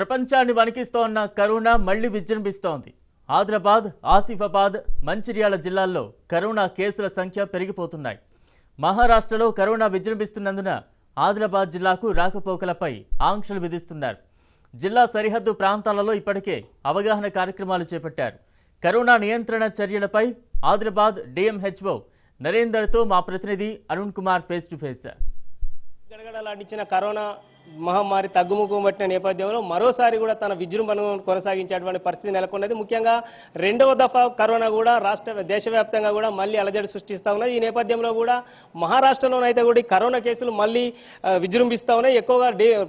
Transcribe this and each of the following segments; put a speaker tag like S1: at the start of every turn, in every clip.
S1: ప్రపంచాన్ని వణికిస్తోన్న కరోనా మళ్లీ విజృంభిస్తోంది ఆదిలాబాద్ ఆసిఫాబాద్ మంచిర్యాల జిల్లాల్లో కరోనా కేసుల సంఖ్య పెరిగిపోతున్నాయి మహారాష్ట్రలో కరోనా విజృంభిస్తున్నందున ఆదిలాబాద్ జిల్లాకు రాకపోకలపై ఆంక్షలు విధిస్తున్నారు జిల్లా సరిహద్దు ప్రాంతాలలో ఇప్పటికే అవగాహన కార్యక్రమాలు చేపట్టారు కరోనా నియంత్రణ చర్యలపై ఆదిలాబాద్ డిఎంహెచ్ఓ నరేందర్తో మా ప్రతినిధి Arun Kumar face to face గడగడలాడించిన కరోనా మహమ్మారి తగ్గుముఖం పట్టిన నేపథ్యంలో మరోసారి కూడా తన విజృంభణను కొనసాగించేటువంటి పరిస్థితి నెలకొన్నది ముఖ్యంగా రెండవ దఫా కరోనా కూడా రాష్ట్ర దేశవ్యాప్తంగా కూడా మళ్ళీ అలజడి సృష్టిస్తూ ఉన్నది ఈ నేపథ్యంలో కూడా మహారాష్ట్రలోనైతే కూడా కరోనా కేసులు మళ్ళీ విజృంభిస్తూ ఉన్నాయి ఎక్కువగా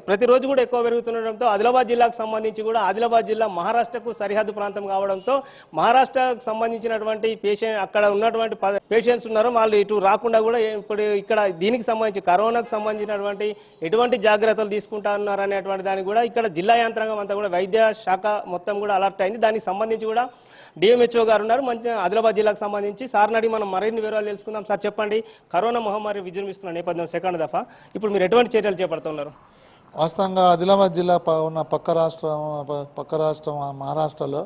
S1: ప్రతిరోజు కూడా ఎక్కువ పెరుగుతుండటంతో ఆదిలాబాద్ జిల్లాకు సంబంధించి కూడా ఆదిలాబాద్ జిల్లా మహారాష్ట్రకు సరిహద్దు ప్రాంతం కావడంతో మహారాష్ట్రకు సంబంధించినటువంటి పేషెంట్ అక్కడ ఉన్నటువంటి పేషెంట్స్ ఉన్నారు వాళ్ళు ఇటు రాకుండా కూడా ఇప్పుడు ఇక్కడ దీనికి సంబంధించి కరోనాకు సంబంధించినటువంటి ఎటువంటి జాగ్రత్తలు చర్యలు తీసుకుంటా ఉన్నారు అనేటువంటి దానికి కూడా ఇక్కడ జిల్లా యంత్రాంగం అంతా కూడా వైద్య శాఖ మొత్తం కూడా అలర్ట్ అయింది దానికి సంబంధించి కూడా డిఎంహెచ్ఓ గారు ఉన్నారు మంచి ఆదిలాబాద్ జిల్లాకు సంబంధించి సార్ నడి మనం మరిన్ని వివరాలు తెలుసుకుందాం సార్ చెప్పండి కరోనా మహమ్మారి విజృంభిస్తున్న నేపథ్యం సెకండ్ దఫా ఇప్పుడు మీరు ఎటువంటి చర్యలు చేపడుతున్నారు
S2: వాస్తవంగా ఆదిలాబాద్ జిల్లా ఉన్న పక్క రాష్ట్రం పక్క రాష్ట్రం మహారాష్ట్రలో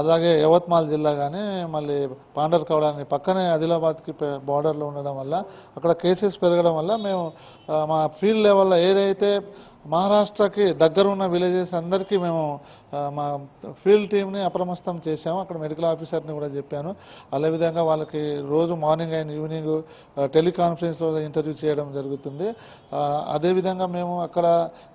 S2: అలాగే యవత్మాల్ జిల్లా కానీ మళ్ళీ పాండర్ కవడానికి పక్కనే ఆదిలాబాద్కి బార్డర్లో ఉండడం వల్ల అక్కడ కేసెస్ పెరగడం వల్ల మేము మా ఫీల్డ్ లెవెల్లో ఏదైతే మహారాష్ట్రకి దగ్గరున్న విలేజెస్ అందరికీ మేము మా ఫీల్డ్ టీమ్ని అప్రమస్తం చేశాము అక్కడ మెడికల్ ఆఫీసర్ని కూడా చెప్పాను అదేవిధంగా వాళ్ళకి రోజు మార్నింగ్ అండ్ ఈవినింగ్ టెలికాన్ఫరెన్స్లో ఇంటర్వ్యూ చేయడం జరుగుతుంది అదేవిధంగా మేము అక్కడ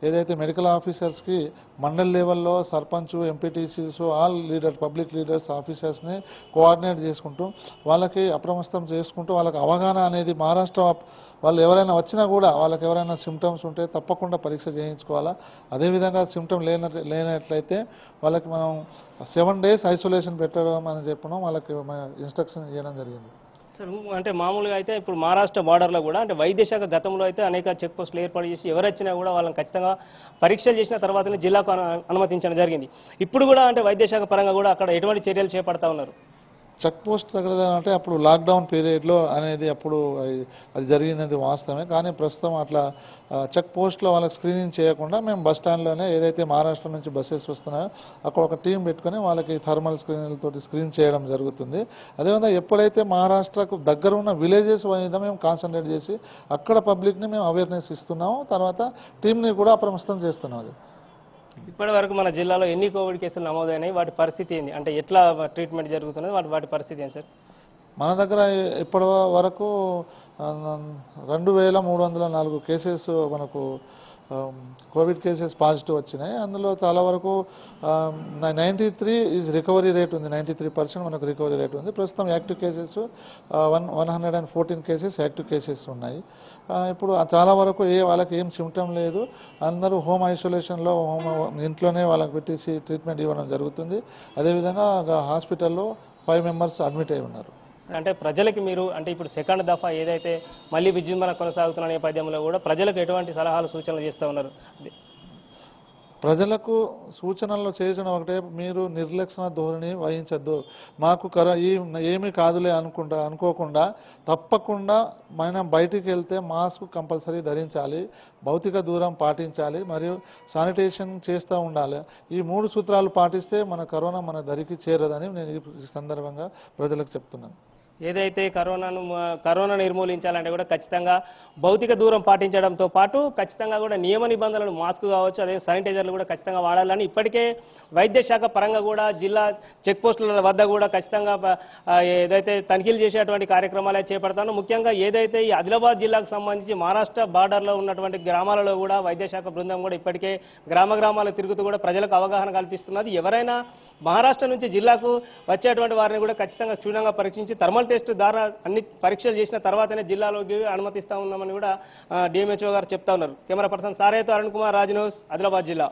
S2: ఏదైతే మెడికల్ ఆఫీసర్స్కి మండల్ లెవెల్లో sarpanch MPTCs all leader public leaders ఆఫీసర్స్ని కోఆర్డినేట్ చేసుకుంటూ వాళ్ళకి అప్రమస్తం చేసుకుంటూ వాళ్ళకి అవగాహన అనేది మహారాష్ట్ర వాళ్ళు ఎవరైనా వచ్చినా కూడా వాళ్ళకి ఎవరైనా సిమ్టమ్స్ ఉంటే తప్పకుండా పరీక్ష చేయించుకోవాలా అదేవిధంగా సిమ్టమ్ లేన లేనట్లయితే వాళ్ళకి మనం సెవెన్ డేస్ ఐసోలేషన్ పెట్టడం అని చెప్పడం వాళ్ళకి ఇన్స్ట్రక్షన్ చేయడం జరిగింది
S1: సార్ అంటే మామూలుగా అయితే ఇప్పుడు మహారాష్ట్ర బార్డర్లో కూడా అంటే వైద్యశాఖ గతంలో అయితే అనేక చెక్ పోస్టులు ఏర్పాటు చేసి ఎవరొచ్చినా కూడా వాళ్ళని ఖచ్చితంగా పరీక్షలు చేసిన తర్వాతనే జిల్లాకు అనుమతించడం జరిగింది ఇప్పుడు కూడా అంటే వైద్యశాఖ పరంగా కూడా అక్కడ ఎటువంటి చర్యలు చేపడతా ఉన్నారు
S2: చెక్ పోస్ట్ అంటే అప్పుడు లాక్డౌన్ పీరియడ్లో అనేది అప్పుడు అది జరిగిందని వాస్తవమే కానీ ప్రస్తుతం అట్లా చెక్ పోస్ట్లో వాళ్ళకి స్క్రీనింగ్ చేయకుండా మేము బస్ స్టాండ్లోనే ఏదైతే మహారాష్ట్ర నుంచి బస్సెస్ వస్తున్నాయో అక్కడ ఒక టీం పెట్టుకుని వాళ్ళకి థర్మల్ స్క్రీన్లతో స్క్రీన్ చేయడం జరుగుతుంది అదేవిధంగా ఎప్పుడైతే మహారాష్ట్రకు దగ్గర ఉన్న విలేజెస్ మీద మేము కాన్సన్ట్రేట్ చేసి అక్కడ పబ్లిక్ని మేము అవేర్నెస్ ఇస్తున్నాము తర్వాత టీంని కూడా అప్రమస్తం చేస్తున్నాం
S1: ఇప్పటి వరకు మన జిల్లాలో ఎన్ని కోవిడ్ కేసులు నమోదైనాయి వాటి పరిస్థితి ఏంది అంటే ఎట్లా ట్రీట్మెంట్ జరుగుతున్నది వాటి వాటి పరిస్థితి ఏంటి సార్
S2: మన దగ్గర ఇప్పటి వరకు రెండు వేల మూడు వందల నాలుగు కేసెస్ మనకు కోవిడ్ కేసెస్ పాజిటివ్ వచ్చినాయి అందులో చాలా వరకు ninety three is recovery rate ఉంది నైంటీ త్రీ పర్సెంట్ మనకు రికవరీ రేట్ ఉంది ప్రస్తుతం active cases one one hundred and fourteen cases active cases ఉన్నాయి uh, ఇప్పుడు చాలా వరకు ఏ వాళ్ళకి ఏం సిమ్టమ్ లేదు అందరూ హోమ్ ఐసోలేషన్లో హోమ్ ఇంట్లోనే వాళ్ళకి పెట్టేసి ట్రీట్మెంట్ ఇవ్వడం జరుగుతుంది అదేవిధంగా హాస్పిటల్లో ఫైవ్ మెంబర్స్ అడ్మిట్ అయి ఉన్నారు
S1: అంటే ప్రజలకి మీరు అంటే ఇప్పుడు సెకండ్ దఫా ఏదైతే మళ్ళీ విజృంభణ కొనసాగుతున్న నేపథ్యంలో కూడా ప్రజలకు ఎటువంటి సలహాలు సూచనలు చేస్తూ ఉన్నారు
S2: ప్రజలకు సూచనలు చేసిన ఒకటే మీరు నిర్లక్షణ ధోరణి వహించద్దు మాకు కర ఈ ఏమీ కాదులే అనుకుంటా అనుకోకుండా తప్పకుండా మనం బయటికి వెళ్తే మాస్క్ కంపల్సరీ ధరించాలి భౌతిక దూరం పాటించాలి మరియు శానిటేషన్ చేస్తూ ఉండాలి ఈ మూడు సూత్రాలు పాటిస్తే మన కరోనా మన దరికి చేరదని నేను ఈ సందర్భంగా ప్రజలకు చెప్తున్నాను
S1: ఏదైతే కరోనాను కరోనా నిర్మూలించాలంటే కూడా ఖచ్చితంగా భౌతిక దూరం పాటించడంతో పాటు ఖచ్చితంగా కూడా నియమ నిబంధనలు మాస్క్ కావచ్చు అదే శానిటైజర్లు కూడా ఖచ్చితంగా వాడాలని ఇప్పటికే వైద్య శాఖ పరంగా కూడా జిల్లా చెక్ పోస్టుల వద్ద కూడా ఖచ్చితంగా ఏదైతే తనిఖీలు చేసేటువంటి కార్యక్రమాలు చేపడతాను ముఖ్యంగా ఏదైతే ఈ ఆదిలాబాద్ జిల్లాకు సంబంధించి మహారాష్ట్ర బార్డర్లో ఉన్నటువంటి గ్రామాలలో కూడా వైద్య శాఖ బృందం కూడా ఇప్పటికే గ్రామ గ్రామాలు తిరుగుతూ కూడా ప్రజలకు అవగాహన కల్పిస్తున్నది ఎవరైనా మహారాష్ట్ర నుంచి జిల్లాకు వచ్చేటువంటి వారిని కూడా ఖచ్చితంగా క్షుణ్ణంగా పరీక్షించి థర్మల్ టెస్ట్ ద్వారా అన్ని పరీక్షలు చేసిన తర్వాతనే జిల్లాలోకి అనుమతిస్తా ఉన్నామని కూడా డిఎంహెచ్ఓ గారు చెప్తా ఉన్నారు కెమెరా పర్సన్ సారేతో అరుణ్ కుమార్ రాజ్ న్యూస్ ఆదిలాబాద్ జిల్లా